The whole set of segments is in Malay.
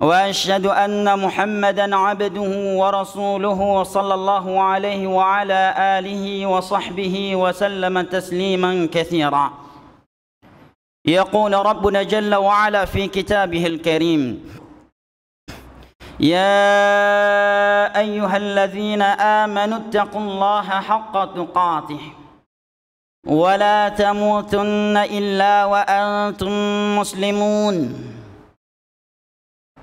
واشهد ان محمدا عبده ورسوله صلى الله عليه وعلى اله وصحبه وسلم تسليما كثيرا يقول ربنا جل وعلا في كتابه الكريم يا ايها الذين امنوا اتقوا الله حق تقاته ولا تموتن الا وانتم مسلمون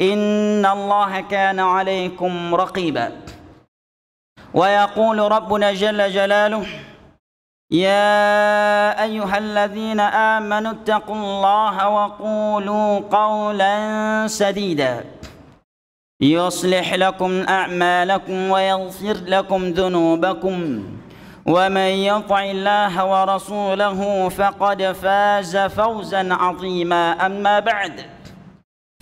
إن الله كان عليكم رقيبا ويقول ربنا جل جلاله يا أيها الذين آمنوا اتقوا الله وقولوا قولا سديدا يصلح لكم أعمالكم ويغفر لكم ذنوبكم ومن يطع الله ورسوله فقد فاز فوزا عظيما أما بعد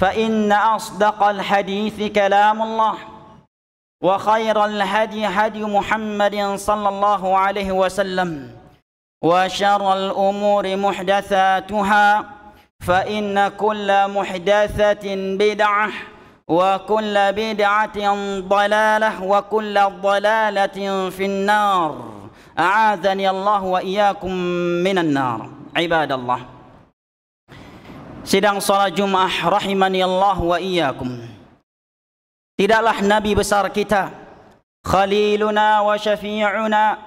فإن أصدق الحديث كلام الله وخير الهدي هدي محمد صلى الله عليه وسلم وشر الأمور محدثاتها فإن كل محدثة بدعة وكل بدعة ضلالة وكل ضلالة في النار أعاذني الله وإياكم من النار عباد الله sidang salat Jumaat, rahimani Allah wa iyyakum. Tidaklah nabi besar kita khaliluna wa syafi'una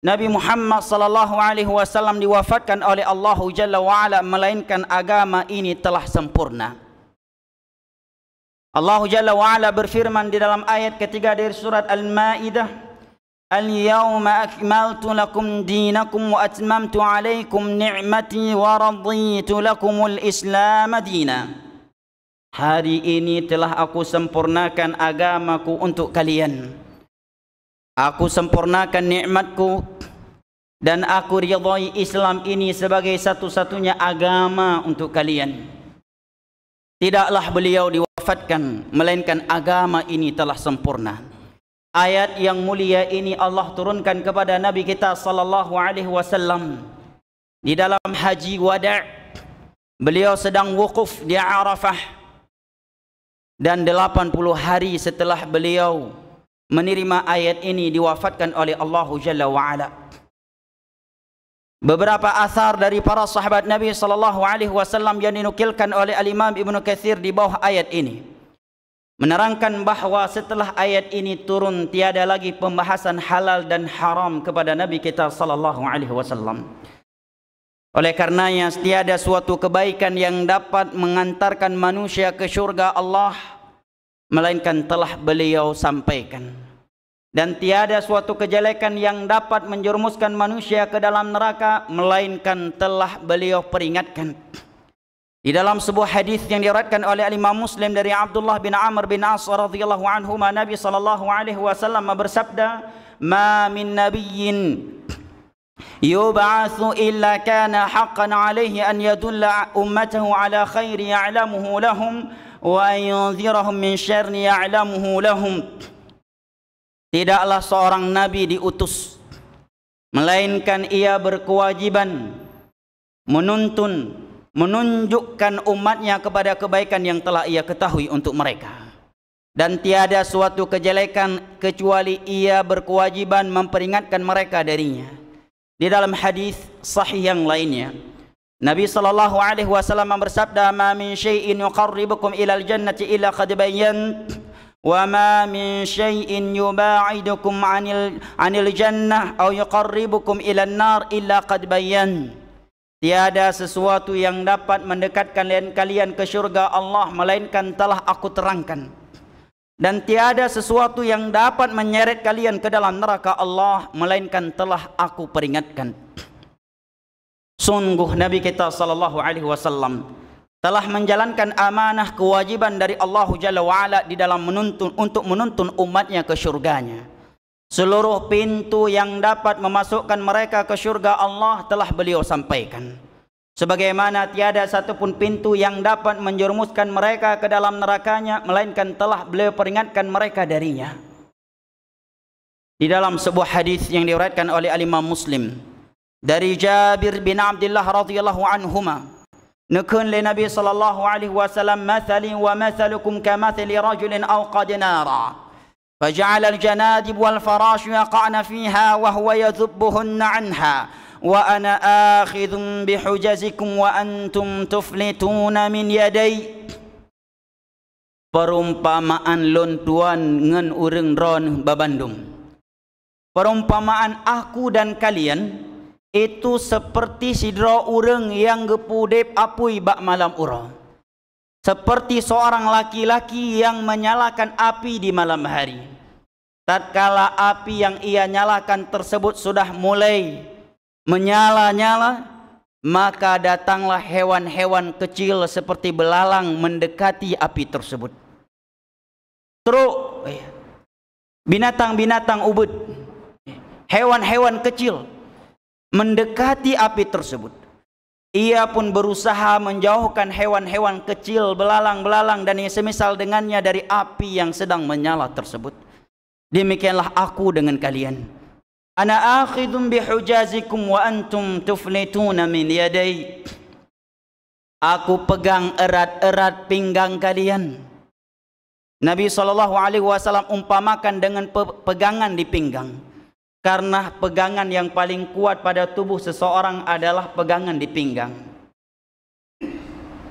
Nabi Muhammad sallallahu alaihi wasallam diwafatkan oleh Allah jalla wa ala melainkan agama ini telah sempurna. Allah jalla wa ala berfirman di dalam ayat ketiga dari surat Al-Maidah اليوم أكملت لكم دينكم وأتممت عليكم نعمتي ورضيت لكم الإسلام دينا Hari ini telah aku sempurnakan agamaku untuk kalian. Aku sempurnakan nikmatku dan aku ridhoi Islam ini sebagai satu-satunya agama untuk kalian. Tidaklah beliau diwafatkan melainkan agama ini telah sempurna ayat yang mulia ini Allah turunkan kepada Nabi kita sallallahu alaihi wasallam di dalam haji wada beliau sedang wukuf di Arafah dan 80 hari setelah beliau menerima ayat ini diwafatkan oleh Allah jalla wa ala beberapa asar dari para sahabat Nabi sallallahu alaihi wasallam yang dinukilkan oleh Al Imam Ibnu Katsir di bawah ayat ini menerangkan bahawa setelah ayat ini turun tiada lagi pembahasan halal dan haram kepada Nabi kita sallallahu alaihi wasallam. Oleh karenanya tiada suatu kebaikan yang dapat mengantarkan manusia ke syurga Allah melainkan telah beliau sampaikan. Dan tiada suatu kejelekan yang dapat menjerumuskan manusia ke dalam neraka melainkan telah beliau peringatkan. Di dalam sebuah hadis yang diriwayatkan oleh Imam Muslim dari Abdullah bin Amr bin As radhiyallahu anhu, Nabi sallallahu alaihi wasallam bersabda, "Ma min nabiyyin yub'atsu illa kana haqqan alaihi an yadulla ummatahu ala khairi ya'lamuhu lahum wa yunzirahum min syarri ya'lamuhu lahum." Tidaklah seorang nabi diutus melainkan ia berkewajiban menuntun menunjukkan umatnya kepada kebaikan yang telah ia ketahui untuk mereka dan tiada suatu kejelekan kecuali ia berkewajiban memperingatkan mereka darinya di dalam hadis sahih yang lainnya Nabi sallallahu alaihi wasallam bersabda ma min syai'in yuqarribukum ila al-jannati illa qad wa ma min syai'in yubaidukum 'anil 'anil jannah aw yuqarribukum ila an-nar illa qad bayyana Tiada sesuatu yang dapat mendekatkan kalian ke syurga Allah melainkan telah aku terangkan. Dan tiada sesuatu yang dapat menyeret kalian ke dalam neraka Allah melainkan telah aku peringatkan. Sungguh Nabi kita saw telah menjalankan amanah kewajiban dari Allah Jalla wa'ala di dalam menuntun untuk menuntun umatnya ke syurganya. Seluruh pintu yang dapat memasukkan mereka ke syurga Allah telah beliau sampaikan. Sebagaimana tiada satupun pintu yang dapat menjurumuskan mereka ke dalam nerakanya, melainkan telah beliau peringatkan mereka darinya. Di dalam sebuah hadis yang diuraikan oleh Alimah Muslim, dari Jabir bin Abdullah radhiyallahu anhu ma. Nukun li Nabi sallallahu alaihi wasallam mathali wa mathalukum kamathali rajulin awqad nara. فجعل الجنادب والفراش يقعن فيها وهو يذبهن عنها وأنا آخذ بحجزكم وأنتم تفلتون من يدي Perumpamaan lontuan ngan ureng ron babandung. Perumpamaan aku dan kalian itu seperti sidra ureng yang gepudep apui bak malam urang seperti seorang laki-laki yang menyalakan api di malam hari. Tatkala api yang ia nyalakan tersebut sudah mulai menyala-nyala, maka datanglah hewan-hewan kecil seperti belalang mendekati api tersebut. Teruk, eh, binatang-binatang ubud, eh, hewan-hewan kecil mendekati api tersebut. Ia pun berusaha menjauhkan hewan-hewan kecil, belalang-belalang dan yang semisal dengannya dari api yang sedang menyala tersebut. Demikianlah aku dengan kalian. Ana akhidun bihujazikum wa antum tuflituna min yaday. Aku pegang erat-erat pinggang kalian. Nabi SAW umpamakan dengan pegangan di pinggang. Karena pegangan yang paling kuat pada tubuh seseorang adalah pegangan di pinggang.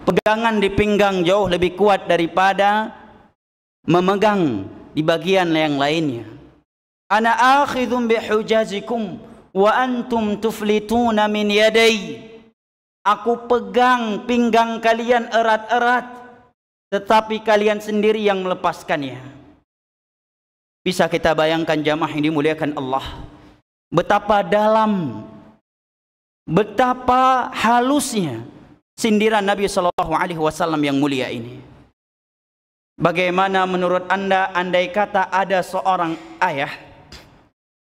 Pegangan di pinggang jauh lebih kuat daripada memegang di bagian yang lainnya. Ana akhidhum bihujazikum wa antum tuflituna min yaday. Aku pegang pinggang kalian erat-erat tetapi kalian sendiri yang melepaskannya. Bisa kita bayangkan jamaah yang dimuliakan Allah Betapa dalam Betapa halusnya Sindiran Nabi SAW yang mulia ini Bagaimana menurut anda Andai kata ada seorang ayah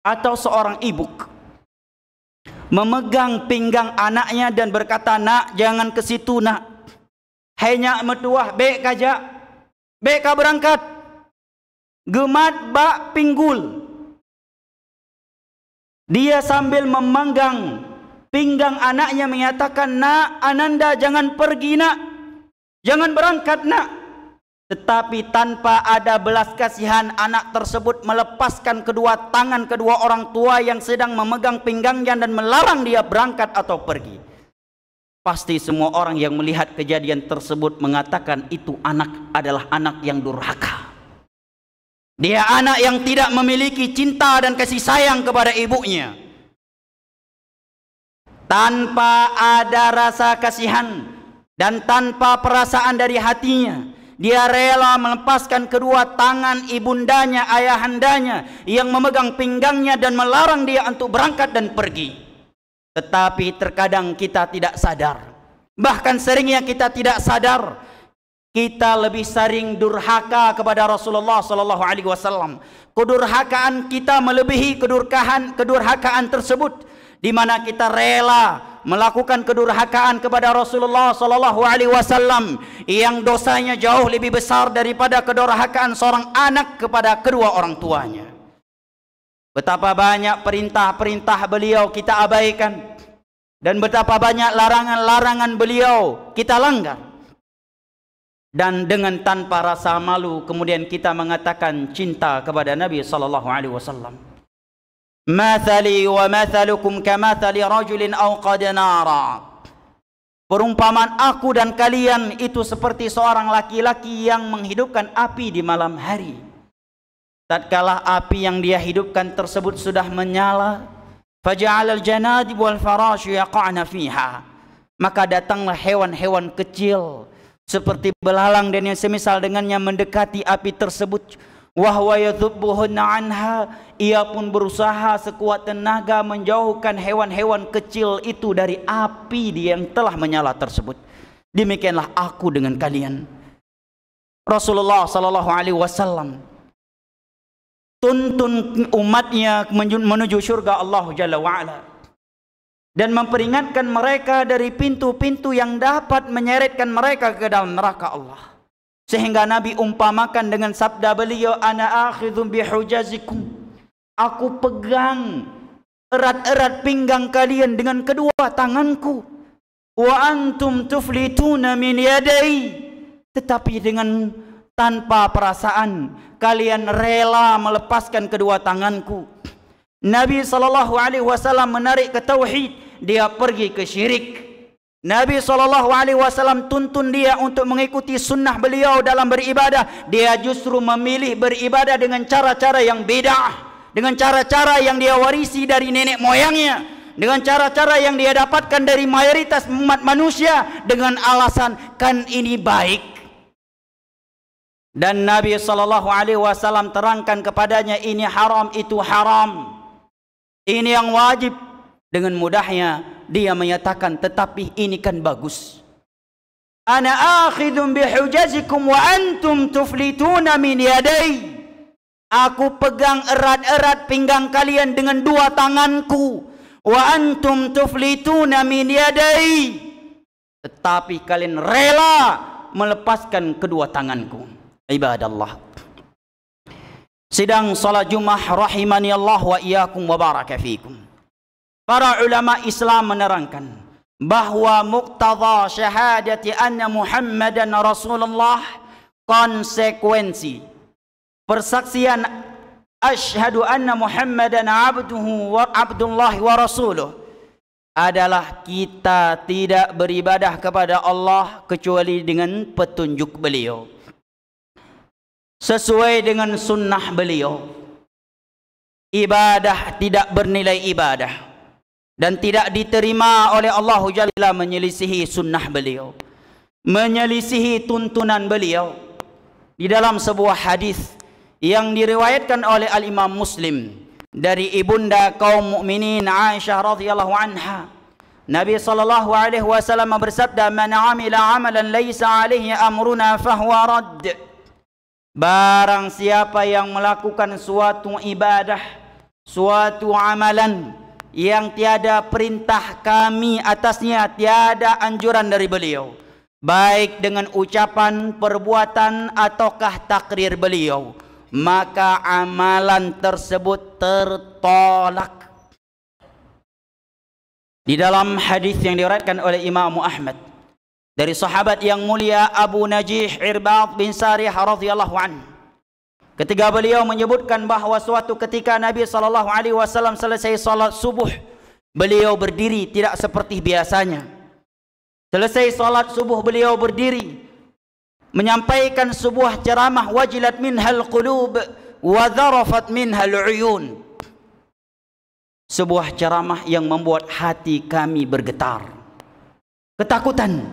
Atau seorang ibu Memegang pinggang anaknya dan berkata Nak jangan ke situ nak Hanya metuah Bek kajak Bek berangkat gemat bak pinggul. Dia sambil memanggang pinggang anaknya menyatakan, Nak, Ananda jangan pergi nak. Jangan berangkat nak. Tetapi tanpa ada belas kasihan, anak tersebut melepaskan kedua tangan kedua orang tua yang sedang memegang pinggangnya dan melarang dia berangkat atau pergi. Pasti semua orang yang melihat kejadian tersebut mengatakan itu anak adalah anak yang durhaka. Dia anak yang tidak memiliki cinta dan kasih sayang kepada ibunya. Tanpa ada rasa kasihan dan tanpa perasaan dari hatinya, dia rela melepaskan kedua tangan ibundanya, ayahandanya yang memegang pinggangnya dan melarang dia untuk berangkat dan pergi. Tetapi terkadang kita tidak sadar. Bahkan seringnya kita tidak sadar kita lebih sering durhaka kepada Rasulullah sallallahu alaihi wasallam kedurhakaan kita melebihi kedurkahan kedurhakaan tersebut di mana kita rela melakukan kedurhakaan kepada Rasulullah sallallahu alaihi wasallam yang dosanya jauh lebih besar daripada kedurhakaan seorang anak kepada kedua orang tuanya betapa banyak perintah-perintah beliau kita abaikan dan betapa banyak larangan-larangan beliau kita langgar dan dengan tanpa rasa malu kemudian kita mengatakan cinta kepada Nabi sallallahu alaihi wasallam. Mathali wa mathalukum kamathali rajulin awqada nara. Perumpamaan aku dan kalian itu seperti seorang laki-laki yang menghidupkan api di malam hari. Tatkala api yang dia hidupkan tersebut sudah menyala, faj'al al-janadib wal farash yaqa'na fiha. Maka datanglah hewan-hewan kecil, seperti belalang dan yang semisal dengannya mendekati api tersebut wahwayadhubbuhun anha ia pun berusaha sekuat tenaga menjauhkan hewan-hewan kecil itu dari api yang telah menyala tersebut demikianlah aku dengan kalian Rasulullah sallallahu alaihi wasallam tuntun umatnya menuju syurga Allah jalla wa ala dan memperingatkan mereka dari pintu-pintu yang dapat menyeretkan mereka ke dalam neraka Allah. Sehingga Nabi umpamakan dengan sabda beliau, Ana akhidhum bihujazikum. Aku pegang erat-erat pinggang kalian dengan kedua tanganku. Wa antum tuflituna min yadai. Tetapi dengan tanpa perasaan, kalian rela melepaskan kedua tanganku. Nabi alaihi wasallam menarik ke Tauhid dia pergi ke syirik. Nabi sallallahu alaihi wasallam tuntun dia untuk mengikuti sunnah beliau dalam beribadah, dia justru memilih beribadah dengan cara-cara yang beda, dengan cara-cara yang dia warisi dari nenek moyangnya, dengan cara-cara yang dia dapatkan dari mayoritas umat manusia dengan alasan kan ini baik. Dan Nabi sallallahu alaihi wasallam terangkan kepadanya ini haram itu haram. Ini yang wajib dengan mudahnya dia menyatakan tetapi ini kan bagus ana akhidun bihujazikum wa antum tuflituna min yaday aku pegang erat-erat pinggang kalian dengan dua tanganku wa antum tuflituna min yaday tetapi kalian rela melepaskan kedua tanganku ibadallah sidang salat jumat rahimani allah wa iyakum wa baraka Para ulama Islam menerangkan bahawa muktadha syahadati anna dan Rasulullah konsekuensi persaksian asyhadu anna dan abduhu wa abdullahi wa rasuluh adalah kita tidak beribadah kepada Allah kecuali dengan petunjuk beliau sesuai dengan sunnah beliau ibadah tidak bernilai ibadah dan tidak diterima oleh Allah Jalla menyelisihi sunnah beliau menyelisihi tuntunan beliau di dalam sebuah hadis yang diriwayatkan oleh Al Imam Muslim dari ibunda kaum mukminin Aisyah radhiyallahu anha Nabi sallallahu alaihi wasallam bersabda man amila amalan laisa alaihi amruna fahuwa radd Barang siapa yang melakukan suatu ibadah suatu amalan yang tiada perintah kami atasnya tiada anjuran dari beliau baik dengan ucapan perbuatan ataukah takrir beliau maka amalan tersebut tertolak di dalam hadis yang diriwayatkan oleh Imam Ahmad dari sahabat yang mulia Abu Najih Irbad bin Sarih radhiyallahu anhu Ketika beliau menyebutkan bahawa suatu ketika Nabi sallallahu alaihi wasallam selesai solat subuh, beliau berdiri tidak seperti biasanya. Selesai solat subuh beliau berdiri menyampaikan sebuah ceramah wajilat minhal qulub wa dharafat minhal uyun. Sebuah ceramah yang membuat hati kami bergetar. Ketakutan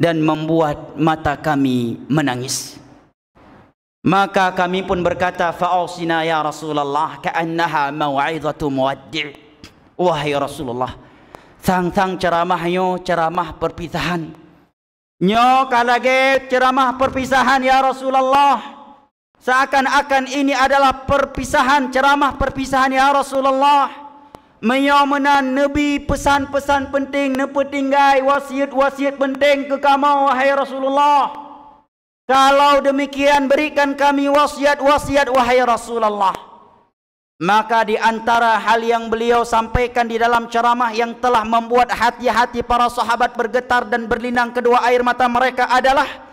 dan membuat mata kami menangis. Maka kami pun berkata fa'usina ya Rasulullah ka'annaha mau'izatu muwaddi'. Wahai Rasulullah, sang-sang ceramahnya ceramah perpisahan. Nyo kalage ceramah perpisahan ya Rasulullah. Seakan-akan ini adalah perpisahan ceramah perpisahan ya Rasulullah. Menyamana Nabi pesan-pesan penting ne pentingai wasiat-wasiat penting ke kamu wahai Rasulullah. Kalau demikian berikan kami wasiat-wasiat wahai Rasulullah. Maka di antara hal yang beliau sampaikan di dalam ceramah yang telah membuat hati-hati para sahabat bergetar dan berlinang kedua air mata mereka adalah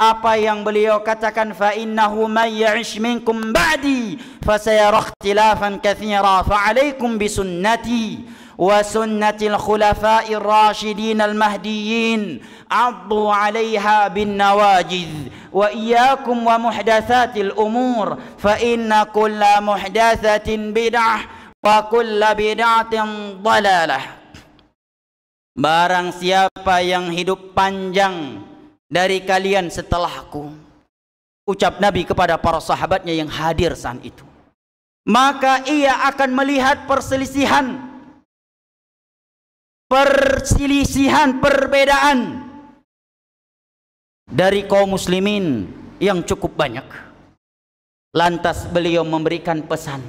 apa yang beliau katakan fa innahu may ya'ish minkum ba'di fa sayara ikhtilafan katsira fa 'alaykum bi wa sunnatil khulafa'ir rasyidin al mahdiyyin addu 'alayha bin nawajiz wa iyyakum wa muhdatsatil umur fa inna kulla muhdatsatin bid'ah wa kulla bid'atin dalalah barang siapa yang hidup panjang dari kalian setelahku ucap nabi kepada para sahabatnya yang hadir saat itu maka ia akan melihat perselisihan perselisihan perbedaan dari kaum muslimin yang cukup banyak lantas beliau memberikan pesan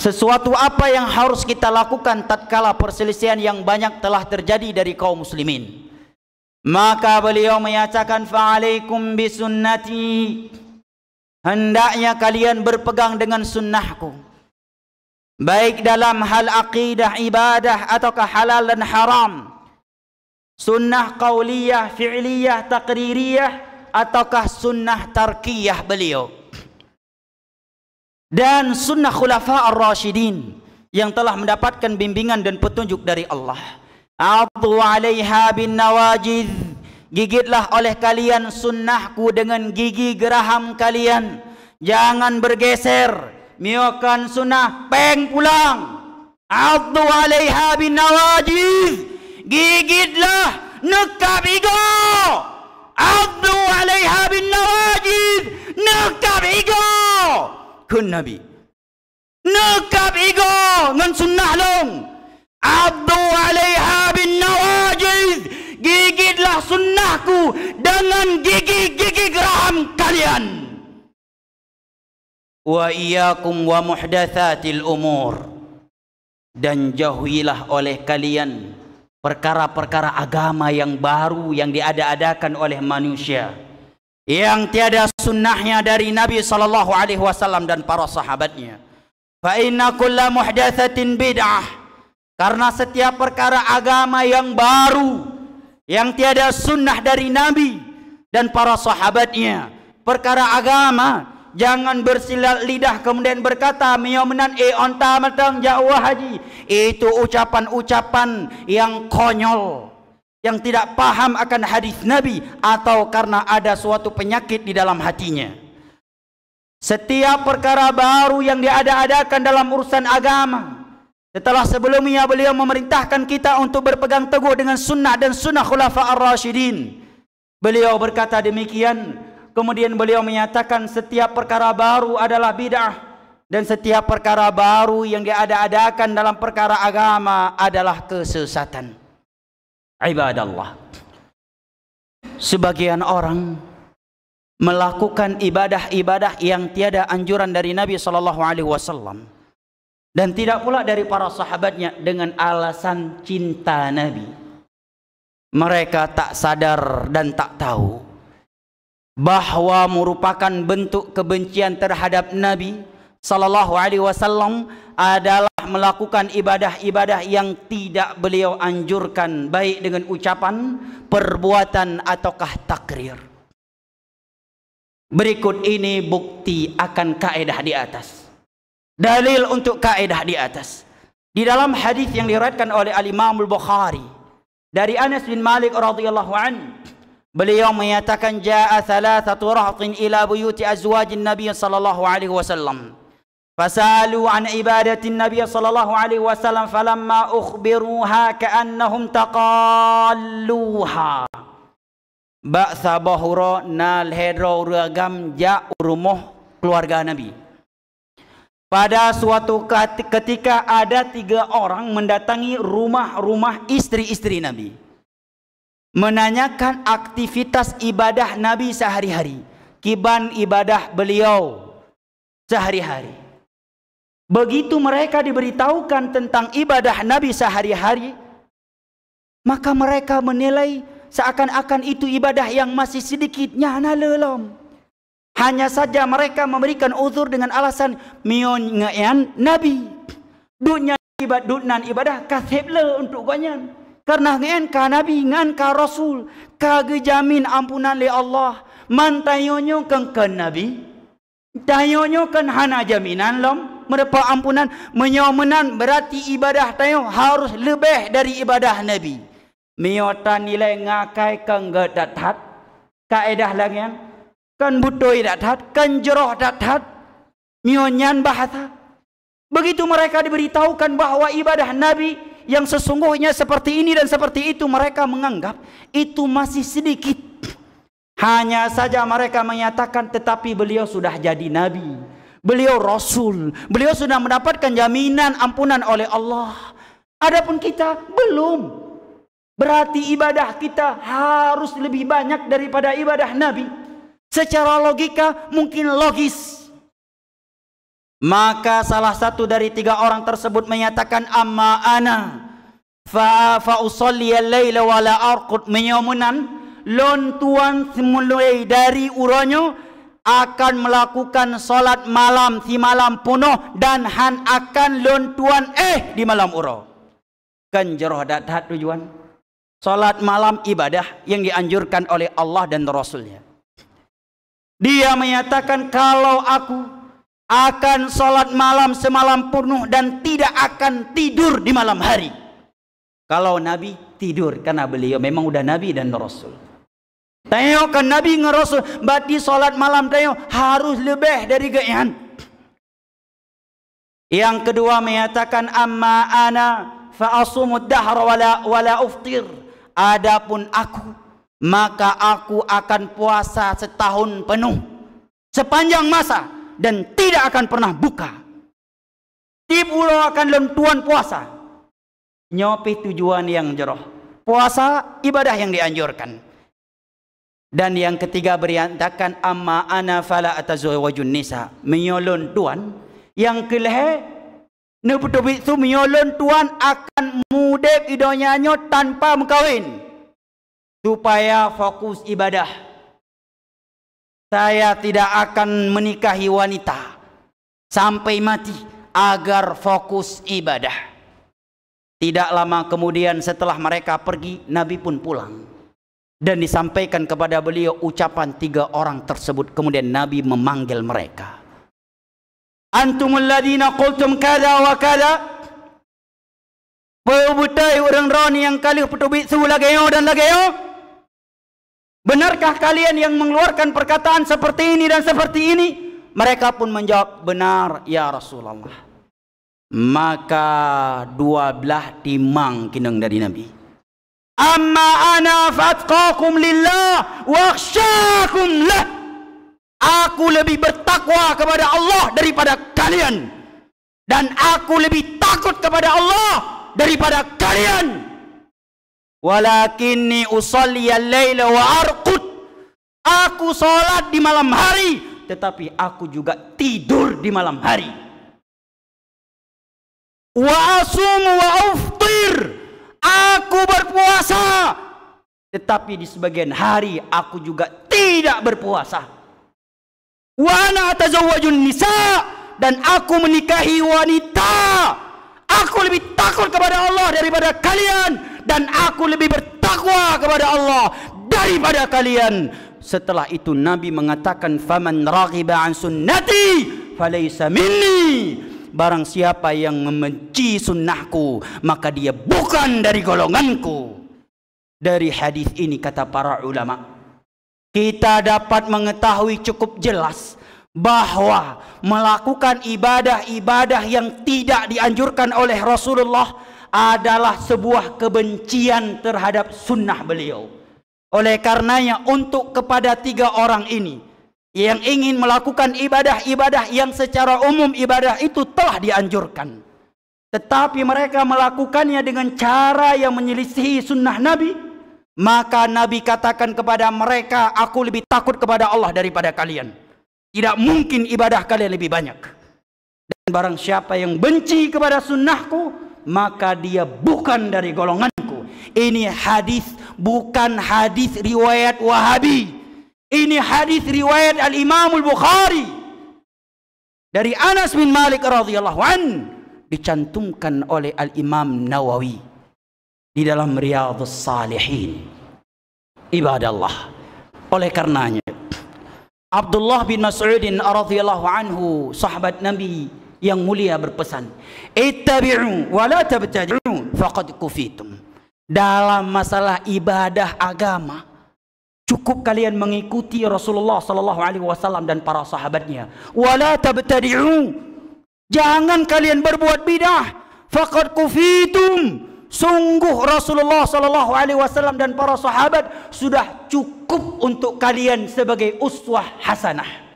sesuatu apa yang harus kita lakukan tatkala perselisihan yang banyak telah terjadi dari kaum muslimin maka beliau menyatakan fa'alaikum bisunnati hendaknya kalian berpegang dengan sunnahku baik dalam hal aqidah ibadah ataukah halal dan haram sunnah qauliyah fi'liyah taqririyah ataukah sunnah tarkiyah beliau dan sunnah khulafa al rasyidin yang telah mendapatkan bimbingan dan petunjuk dari Allah adu alaiha bin nawajid gigitlah oleh kalian sunnahku dengan gigi geraham kalian jangan bergeser Miokan sunnah peng pulang. Abdu alaiha bin nawajiz. Gigitlah nekap ego. Abdu alaiha bin nawajiz. Nekap ego. Kun Nabi. Nekap ego. Ngan sunnah long. Abdu alaiha bin nawajiz. Gigitlah sunnahku dengan gigi-gigi geram kalian wa iyyakum wa muhdatsatil umur dan jauhilah oleh kalian perkara-perkara agama yang baru yang diada-adakan oleh manusia yang tiada sunnahnya dari Nabi sallallahu alaihi wasallam dan para sahabatnya fa inna kulla muhdatsatin bid'ah karena setiap perkara agama yang baru yang tiada sunnah dari Nabi dan para sahabatnya perkara agama Jangan bersilat lidah kemudian berkata miyomnan e eh, onta matang jauh haji. Itu ucapan-ucapan yang konyol yang tidak paham akan hadis Nabi atau karena ada suatu penyakit di dalam hatinya. Setiap perkara baru yang diada-adakan dalam urusan agama setelah sebelumnya beliau memerintahkan kita untuk berpegang teguh dengan sunnah dan sunnah khulafa ar-rasyidin. Beliau berkata demikian, Kemudian beliau menyatakan setiap perkara baru adalah bid'ah dan setiap perkara baru yang diada-adakan dalam perkara agama adalah kesesatan. Ibadallah. Sebagian orang melakukan ibadah-ibadah yang tiada anjuran dari Nabi sallallahu alaihi wasallam dan tidak pula dari para sahabatnya dengan alasan cinta Nabi. Mereka tak sadar dan tak tahu bahwa merupakan bentuk kebencian terhadap Nabi sallallahu alaihi wasallam adalah melakukan ibadah-ibadah yang tidak beliau anjurkan baik dengan ucapan, perbuatan ataukah takrir. Berikut ini bukti akan kaedah di atas. Dalil untuk kaedah di atas. Di dalam hadis yang diraikan oleh Al Imam Al Bukhari dari Anas bin Malik radhiyallahu anhu Beliau menyatakan ja'a thalathatu rahtin ila buyuti azwajin Nabi sallallahu alaihi wasallam. Fasalu an ibadatin Nabi sallallahu alaihi wasallam falamma ukhbiruha ka'annahum taqalluha. Ba sabahura nal hedra uragam ja' rumuh keluarga Nabi. Pada suatu ketika ada tiga orang mendatangi rumah-rumah istri-istri Nabi menanyakan aktivitas ibadah Nabi sehari-hari. Kiban ibadah beliau sehari-hari. Begitu mereka diberitahukan tentang ibadah Nabi sehari-hari, maka mereka menilai seakan-akan itu ibadah yang masih sedikit nyana lelom. Hanya saja mereka memberikan uzur dengan alasan mion ngean Nabi. Dunia ibadah dunan ibadah kasib le untuk ganyan. Karena ngan ka nabi ngan ka rasul ka gejamin ampunan le Allah. Man tayonyo kan ka nabi. Tayonyo kan hana jaminan lom. Merepa ampunan. Menyomenan berarti ibadah tayo harus lebih dari ibadah nabi. Miota nilai ngakai kan ga datat. Kaedah langian. Kan butoi datat. Kan jeroh datat. Mionyan bahasa. Begitu mereka diberitahukan bahawa ibadah Nabi yang sesungguhnya seperti ini dan seperti itu mereka menganggap itu masih sedikit. Hanya saja mereka menyatakan tetapi beliau sudah jadi nabi. Beliau rasul, beliau sudah mendapatkan jaminan ampunan oleh Allah. Adapun kita belum. Berarti ibadah kita harus lebih banyak daripada ibadah nabi. Secara logika mungkin logis Maka salah satu dari tiga orang tersebut menyatakan amma ana fa fa usalli al-laila wa la arqud menyamunan lon tuan semulai dari uranyo akan melakukan solat malam si malam penuh dan han akan lon tuan eh di malam uro kan jeroh dat dat tujuan Solat malam ibadah yang dianjurkan oleh Allah dan Rasulnya dia menyatakan kalau aku akan salat malam semalam penuh dan tidak akan tidur di malam hari. Kalau Nabi tidur karena beliau memang sudah Nabi dan Rasul. Tengok kan Nabi dan Rasul berarti salat malam tengok harus lebih dari gaian. Yang kedua menyatakan amma ana fa asumu dahr wala wala uftir. Adapun aku maka aku akan puasa setahun penuh sepanjang masa dan tidak akan pernah buka. Di pulau akan lentuan puasa. Nyopi tujuan yang jeroh. Puasa ibadah yang dianjurkan. Dan yang ketiga beriantakan amma ana fala atazoi wajun nisa. Menyolon tuan. Yang kelehe. Nebutubi su menyolon tuan akan mudep idonyanyo tanpa mengkawin. Supaya fokus Ibadah saya tidak akan menikahi wanita sampai mati agar fokus ibadah. Tidak lama kemudian setelah mereka pergi, Nabi pun pulang. Dan disampaikan kepada beliau ucapan tiga orang tersebut. Kemudian Nabi memanggil mereka. Antumul ladina qultum kada wa kada. Pembutai orang rani yang kali petubik suhu lagi dan lagi Benarkah kalian yang mengeluarkan perkataan seperti ini dan seperti ini? Mereka pun menjawab, benar ya Rasulullah. Maka dua belah timang kineng dari Nabi. Amma ana fatqakum lillah wa akhshakum lah. Aku lebih bertakwa kepada Allah daripada kalian. Dan aku lebih takut kepada Allah daripada Kalian. Walakinni usalli al-laila wa arqud. Aku salat di malam hari, tetapi aku juga tidur di malam hari. Wa asumu wa uftir. Aku berpuasa. Tetapi di sebagian hari aku juga tidak berpuasa. Wa ana atazawwajun nisa dan aku menikahi wanita. Aku lebih takut kepada Allah daripada kalian dan aku lebih bertakwa kepada Allah daripada kalian setelah itu nabi mengatakan faman raghiba an sunnati falaysa minni barang siapa yang membenci sunnahku maka dia bukan dari golonganku dari hadis ini kata para ulama kita dapat mengetahui cukup jelas bahawa melakukan ibadah-ibadah yang tidak dianjurkan oleh Rasulullah adalah sebuah kebencian terhadap sunnah beliau. Oleh karenanya untuk kepada tiga orang ini yang ingin melakukan ibadah-ibadah yang secara umum ibadah itu telah dianjurkan. Tetapi mereka melakukannya dengan cara yang menyelisihi sunnah Nabi. Maka Nabi katakan kepada mereka, aku lebih takut kepada Allah daripada kalian. Tidak mungkin ibadah kalian lebih banyak. Dan barang siapa yang benci kepada sunnahku, maka dia bukan dari golonganku. Ini hadis bukan hadis riwayat Wahabi. Ini hadis riwayat Al Imam Al Bukhari dari Anas bin Malik radhiyallahu an dicantumkan oleh Al Imam Nawawi di dalam Riyadhus Salihin. Ibadallah. Oleh karenanya Abdullah bin Mas'udin radhiyallahu anhu sahabat Nabi yang mulia berpesan ittabi'u wa la tabtadi'u faqad kufitum dalam masalah ibadah agama cukup kalian mengikuti Rasulullah sallallahu alaihi wasallam dan para sahabatnya wala tabtadi'u jangan kalian berbuat bidah faqad kufitum sungguh Rasulullah sallallahu alaihi wasallam dan para sahabat sudah cukup untuk kalian sebagai uswah hasanah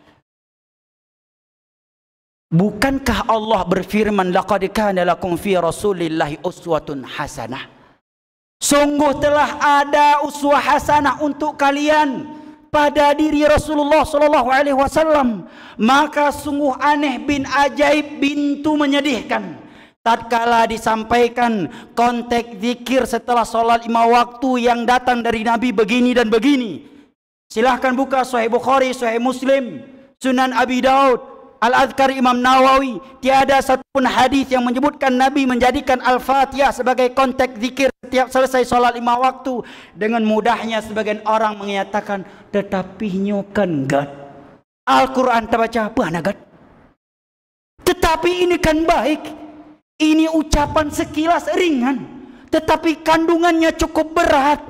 Bukankah Allah berfirman laqad kana lakum fi rasulillahi uswatun hasanah? Sungguh telah ada uswah hasanah untuk kalian pada diri Rasulullah sallallahu alaihi wasallam. Maka sungguh aneh bin ajaib bintu menyedihkan. Tatkala disampaikan konteks zikir setelah solat lima waktu yang datang dari Nabi begini dan begini. Silahkan buka Sahih Bukhari, Sahih Muslim, Sunan Abi Daud, Al-Adhkar Imam Nawawi tiada satupun hadis yang menyebutkan Nabi menjadikan Al-Fatihah sebagai konteks zikir setiap selesai solat lima waktu dengan mudahnya sebagian orang mengatakan tetapi nyokan gad Al-Quran terbaca apa gad tetapi ini kan baik ini ucapan sekilas ringan tetapi kandungannya cukup berat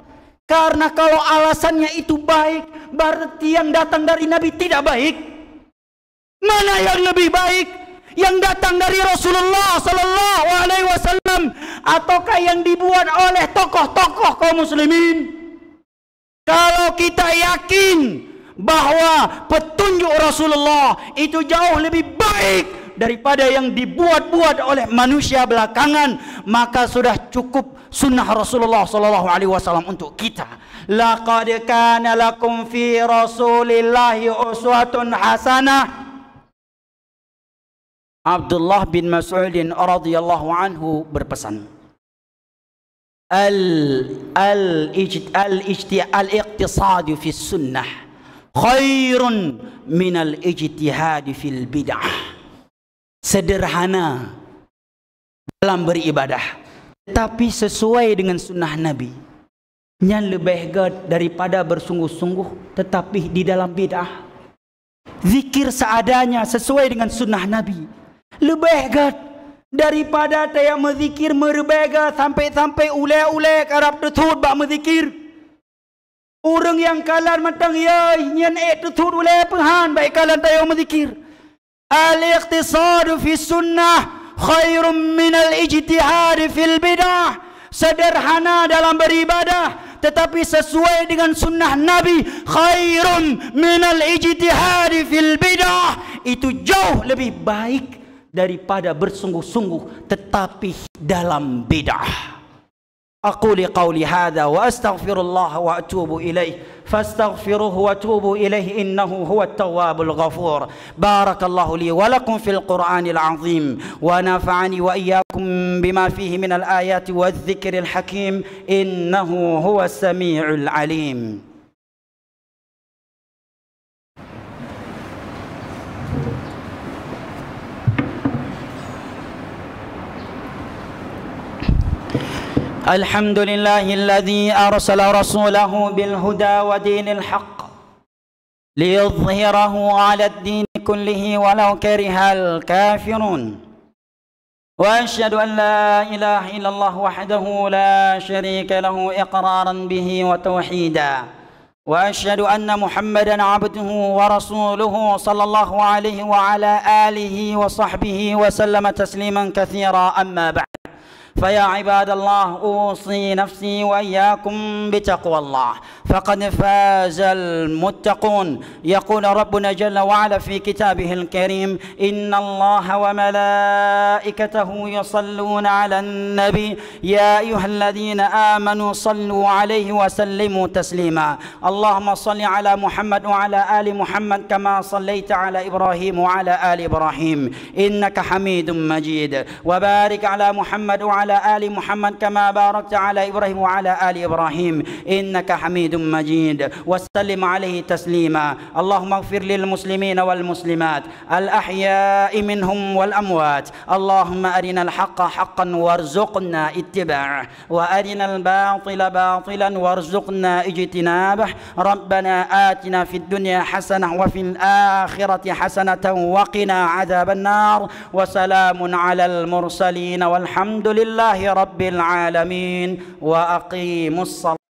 karena kalau alasannya itu baik berarti yang datang dari Nabi tidak baik mana yang lebih baik yang datang dari Rasulullah sallallahu alaihi wasallam ataukah yang dibuat oleh tokoh-tokoh kaum muslimin? Kalau kita yakin bahwa petunjuk Rasulullah itu jauh lebih baik daripada yang dibuat-buat oleh manusia belakangan maka sudah cukup sunnah Rasulullah sallallahu alaihi wasallam untuk kita laqad kana lakum fi rasulillahi uswatun hasanah Abdullah bin Mas'udin radhiyallahu anhu berpesan al al ijt al ijt al iqtisad fi sunnah khairun min al ijtihad fi al bid'ah sederhana dalam beribadah tetapi sesuai dengan sunnah nabi yang lebih gad daripada bersungguh-sungguh tetapi di dalam bid'ah zikir seadanya sesuai dengan sunnah nabi lebih gat daripada saya mezikir merbega sampai-sampai ule-ule karab tutut bak mezikir orang yang kalan matang ya yang e tutut ule pehan baik kalan saya mezikir al-iqtisad fi sunnah khairum min al fi fil bidah sederhana dalam beribadah tetapi sesuai dengan sunnah Nabi khairum min al fi fil bidah itu jauh lebih baik daripada bersungguh-sungguh tetapi dalam bidah. Aku li qawli hadha wa astaghfirullah wa atubu ilaih fastaghfiruhu wa atubu ilaih innahu huwa tawabul ghafur barakallahu li Walakum fil quranil azim wa nafa'ani wa iyakum bima fihi minal ayati wa zikri al hakim innahu huwa samiul alim الحمد لله الذي أرسل رسوله بالهدى ودين الحق ليظهره على الدين كله ولو كره الكافرون وأشهد أن لا إله إلا الله وحده لا شريك له إقرارا به وتوحيدا وأشهد أن محمدا عبده ورسوله صلى الله عليه وعلى آله وصحبه وسلم تسليما كثيرا أما بعد فيا عباد الله أوصي نفسي وإياكم بتقوى الله فقد فاز المتقون يقول ربنا جل وعلا في كتابه الكريم إن الله وملائكته يصلون على النبي يا أيها الذين آمنوا صلوا عليه وسلموا تسليما اللهم صل على محمد وعلى آل محمد كما صليت على إبراهيم وعلى آل إبراهيم إنك حميد مجيد وبارك على محمد وعلى وعلى آل محمد كما باركت على إبراهيم وعلى آل إبراهيم إنك حميد مجيد وسلم عليه تسليما اللهم اغفر للمسلمين والمسلمات الأحياء منهم والأموات اللهم أرنا الحق حقا وارزقنا اتباعه وأرنا الباطل باطلا وارزقنا اجتنابه ربنا آتنا في الدنيا حسنة وفي الآخرة حسنة وقنا عذاب النار وسلام على المرسلين والحمد لله لله رب العالمين وأقيموا الصلاة